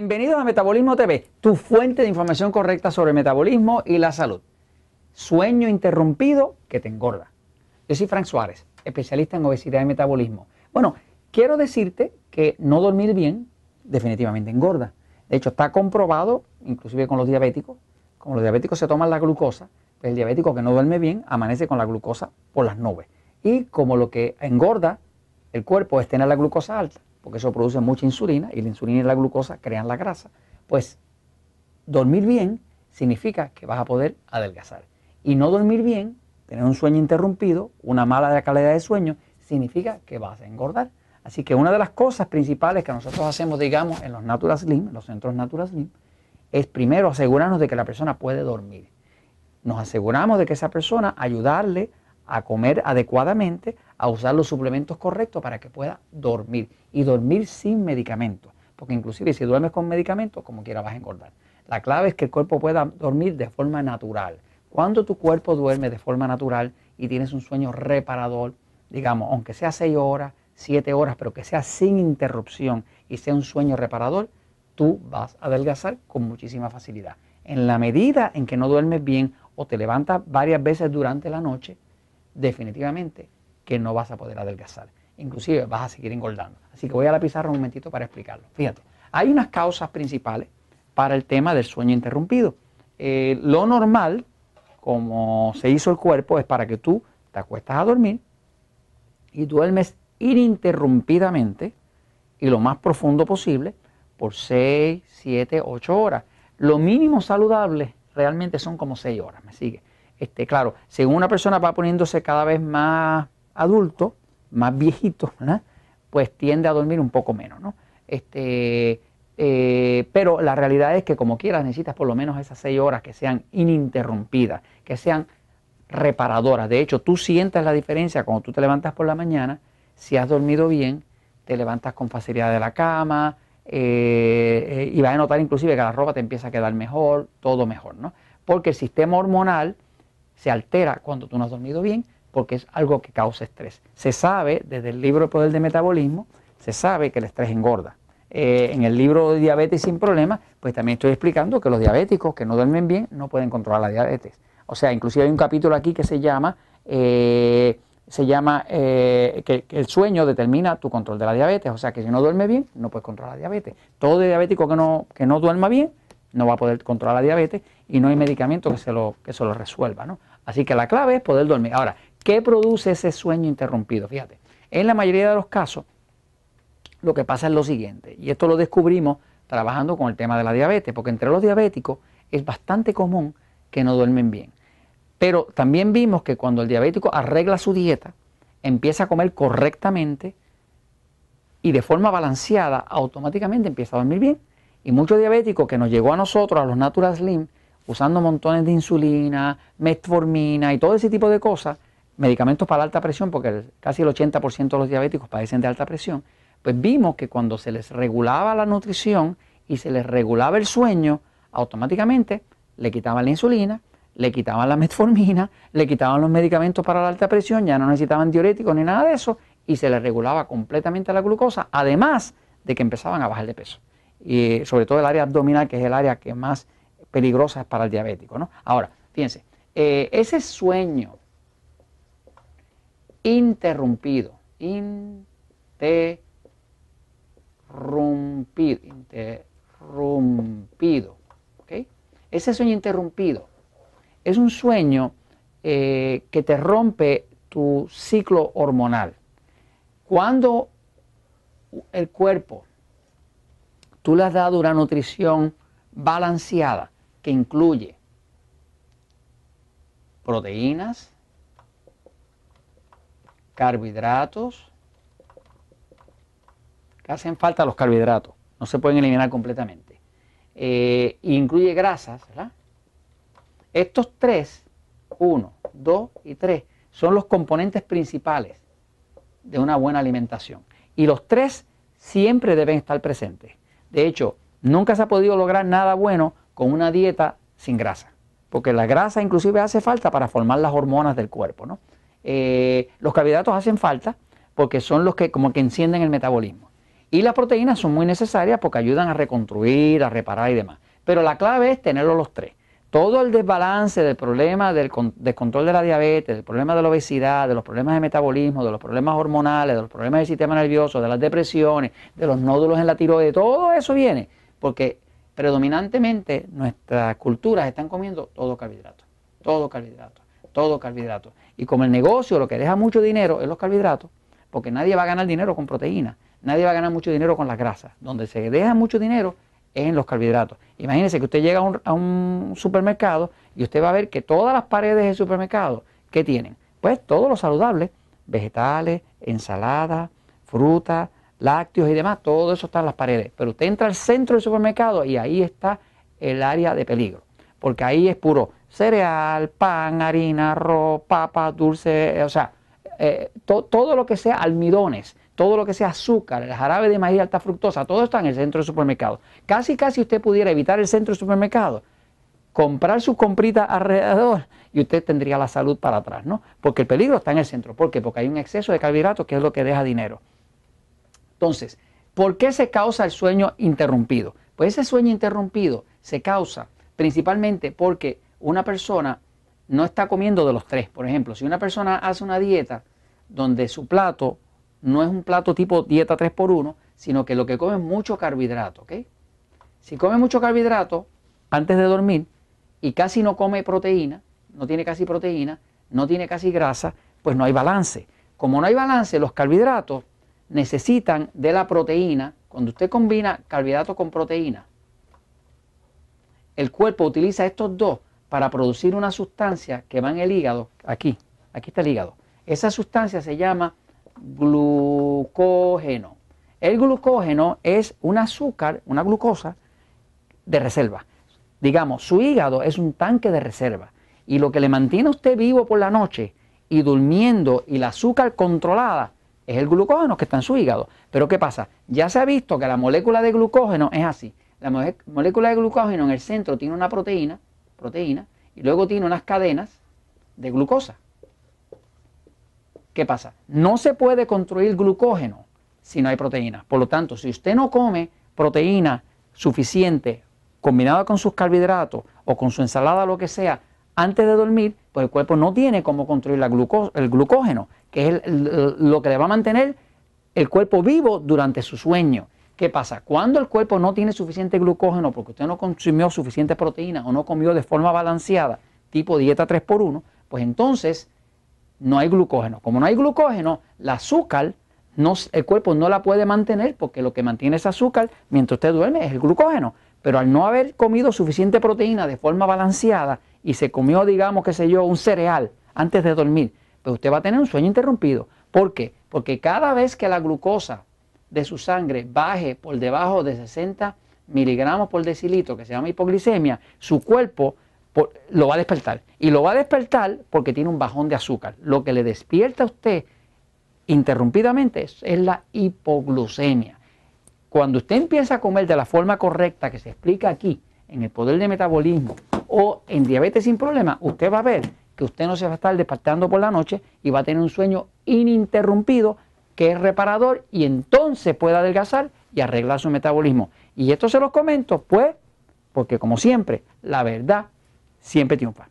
Bienvenidos a Metabolismo TV, tu fuente de información correcta sobre metabolismo y la salud. Sueño interrumpido que te engorda. Yo soy Frank Suárez, especialista en obesidad y metabolismo. Bueno, quiero decirte que no dormir bien definitivamente engorda. De hecho, está comprobado, inclusive con los diabéticos, como los diabéticos se toman la glucosa, pues el diabético que no duerme bien amanece con la glucosa por las nubes. Y como lo que engorda el cuerpo es tener la glucosa alta, porque eso produce mucha insulina y la insulina y la glucosa crean la grasa, pues dormir bien significa que vas a poder adelgazar. Y no dormir bien, tener un sueño interrumpido, una mala calidad de sueño, significa que vas a engordar. Así que una de las cosas principales que nosotros hacemos, digamos, en los Natural Slim, en los centros Natural Slim, es primero asegurarnos de que la persona puede dormir. Nos aseguramos de que esa persona ayudarle a comer adecuadamente, a usar los suplementos correctos para que pueda dormir y dormir sin medicamentos. Porque inclusive si duermes con medicamentos, como quiera vas a engordar. La clave es que el cuerpo pueda dormir de forma natural. Cuando tu cuerpo duerme de forma natural y tienes un sueño reparador, digamos, aunque sea 6 horas, 7 horas, pero que sea sin interrupción y sea un sueño reparador, tú vas a adelgazar con muchísima facilidad. En la medida en que no duermes bien o te levantas varias veces durante la noche, definitivamente que no vas a poder adelgazar. Inclusive vas a seguir engordando. Así que voy a la pizarra un momentito para explicarlo. Fíjate, hay unas causas principales para el tema del sueño interrumpido. Eh, lo normal, como se hizo el cuerpo, es para que tú te acuestas a dormir y duermes ininterrumpidamente y lo más profundo posible por 6, 7, 8 horas. Lo mínimo saludable realmente son como 6 horas, ¿me sigue? Este, claro, según una persona va poniéndose cada vez más adulto, más viejito, pues tiende a dormir un poco menos. ¿no? Este, eh, pero la realidad es que como quieras necesitas por lo menos esas seis horas que sean ininterrumpidas, que sean reparadoras. De hecho, tú sientes la diferencia cuando tú te levantas por la mañana, si has dormido bien, te levantas con facilidad de la cama eh, eh, y vas a notar inclusive que la ropa te empieza a quedar mejor, todo mejor, ¿no? Porque el sistema hormonal se altera cuando tú no has dormido bien porque es algo que causa estrés. Se sabe desde el libro El Poder de Metabolismo, se sabe que el estrés engorda. Eh, en el libro de Diabetes sin Problemas, pues también estoy explicando que los diabéticos que no duermen bien no pueden controlar la diabetes. O sea, inclusive hay un capítulo aquí que se llama, eh, se llama eh, que, el sueño determina tu control de la diabetes. O sea, que si no duerme bien, no puedes controlar la diabetes. Todo diabético que no, que no duerma bien no va a poder controlar la diabetes y no hay medicamento que se lo, que se lo resuelva. ¿no? Así que la clave es poder dormir. Ahora, ¿qué produce ese sueño interrumpido? Fíjate, en la mayoría de los casos lo que pasa es lo siguiente, y esto lo descubrimos trabajando con el tema de la diabetes, porque entre los diabéticos es bastante común que no duermen bien. Pero también vimos que cuando el diabético arregla su dieta, empieza a comer correctamente y de forma balanceada, automáticamente empieza a dormir bien. Y muchos diabéticos que nos llegó a nosotros, a los Natural Slim, usando montones de insulina, metformina y todo ese tipo de cosas, medicamentos para la alta presión, porque casi el 80% de los diabéticos padecen de alta presión, pues vimos que cuando se les regulaba la nutrición y se les regulaba el sueño, automáticamente le quitaban la insulina, le quitaban la metformina, le quitaban los medicamentos para la alta presión, ya no necesitaban diuréticos ni nada de eso, y se les regulaba completamente la glucosa, además de que empezaban a bajar de peso. Y eh, sobre todo el área abdominal, que es el área que más peligrosas para el diabético. ¿no? Ahora, fíjense, eh, ese sueño interrumpido, interrumpido, interrumpido, ¿ok? Ese sueño interrumpido es un sueño eh, que te rompe tu ciclo hormonal. Cuando el cuerpo, tú le has dado una nutrición balanceada, incluye proteínas, carbohidratos, que hacen falta los carbohidratos, no se pueden eliminar completamente, eh, incluye grasas, Estos tres, uno, dos y tres son los componentes principales de una buena alimentación. Y los tres siempre deben estar presentes. De hecho, nunca se ha podido lograr nada bueno con una dieta sin grasa, porque la grasa inclusive hace falta para formar las hormonas del cuerpo. ¿no? Eh, los carbohidratos hacen falta porque son los que como que encienden el metabolismo. Y las proteínas son muy necesarias porque ayudan a reconstruir, a reparar y demás. Pero la clave es tenerlos los tres. Todo el desbalance del problema del descontrol de la diabetes, del problema de la obesidad, de los problemas de metabolismo, de los problemas hormonales, de los problemas del sistema nervioso, de las depresiones, de los nódulos en la tiroides, todo eso viene porque predominantemente nuestras culturas están comiendo todo carbohidrato, todo carbohidrato, todo carbohidrato. Y como el negocio lo que deja mucho dinero es los carbohidratos, porque nadie va a ganar dinero con proteínas, nadie va a ganar mucho dinero con las grasas. Donde se deja mucho dinero es en los carbohidratos. Imagínense que usted llega a un, a un supermercado y usted va a ver que todas las paredes del supermercado, ¿qué tienen? Pues todo lo saludable, vegetales, ensaladas, frutas, lácteos y demás, todo eso está en las paredes. Pero usted entra al centro del supermercado y ahí está el área de peligro, porque ahí es puro cereal, pan, harina, arroz, papa, dulce, eh, o sea, eh, todo lo que sea almidones, todo lo que sea azúcar, el jarabe de maíz alta fructosa, todo está en el centro del supermercado. Casi, casi usted pudiera evitar el centro del supermercado, comprar sus compritas alrededor y usted tendría la salud para atrás, ¿no? Porque el peligro está en el centro. ¿Por qué? Porque hay un exceso de carbohidratos que es lo que deja dinero. Entonces, ¿por qué se causa el sueño interrumpido? Pues ese sueño interrumpido se causa principalmente porque una persona no está comiendo de los tres. Por ejemplo, si una persona hace una dieta donde su plato no es un plato tipo dieta 3x1, sino que lo que come es mucho carbohidrato, ¿ok? Si come mucho carbohidrato antes de dormir y casi no come proteína, no tiene casi proteína, no tiene casi grasa, pues no hay balance. Como no hay balance, los carbohidratos necesitan de la proteína. Cuando usted combina carbohidratos con proteína, el cuerpo utiliza estos dos para producir una sustancia que va en el hígado, aquí, aquí está el hígado. Esa sustancia se llama glucógeno. El glucógeno es un azúcar, una glucosa de reserva. Digamos, su hígado es un tanque de reserva y lo que le mantiene a usted vivo por la noche y durmiendo y la azúcar controlada es el glucógeno que está en su hígado. Pero ¿qué pasa? Ya se ha visto que la molécula de glucógeno es así. La molécula de glucógeno en el centro tiene una proteína, proteína, y luego tiene unas cadenas de glucosa. ¿Qué pasa? No se puede construir glucógeno si no hay proteína. Por lo tanto, si usted no come proteína suficiente combinada con sus carbohidratos o con su ensalada, lo que sea, antes de dormir, pues el cuerpo no tiene cómo construir el glucógeno que es lo que le va a mantener el cuerpo vivo durante su sueño. ¿Qué pasa? Cuando el cuerpo no tiene suficiente glucógeno porque usted no consumió suficiente proteína o no comió de forma balanceada, tipo dieta 3x1, pues entonces no hay glucógeno. Como no hay glucógeno, el azúcar no, el cuerpo no la puede mantener porque lo que mantiene ese azúcar mientras usted duerme es el glucógeno. Pero al no haber comido suficiente proteína de forma balanceada y se comió, digamos, qué sé yo, un cereal antes de dormir, pues usted va a tener un sueño interrumpido. ¿Por qué? Porque cada vez que la glucosa de su sangre baje por debajo de 60 miligramos por decilitro, que se llama hipoglicemia, su cuerpo lo va a despertar. Y lo va a despertar porque tiene un bajón de azúcar. Lo que le despierta a usted interrumpidamente es, es la hipoglucemia. Cuando usted empieza a comer de la forma correcta que se explica aquí, en el poder de metabolismo o en diabetes sin problema, usted va a ver que usted no se va a estar despertando por la noche y va a tener un sueño ininterrumpido que es reparador y entonces pueda adelgazar y arreglar su metabolismo. Y esto se los comento, pues, porque como siempre, la verdad siempre triunfa.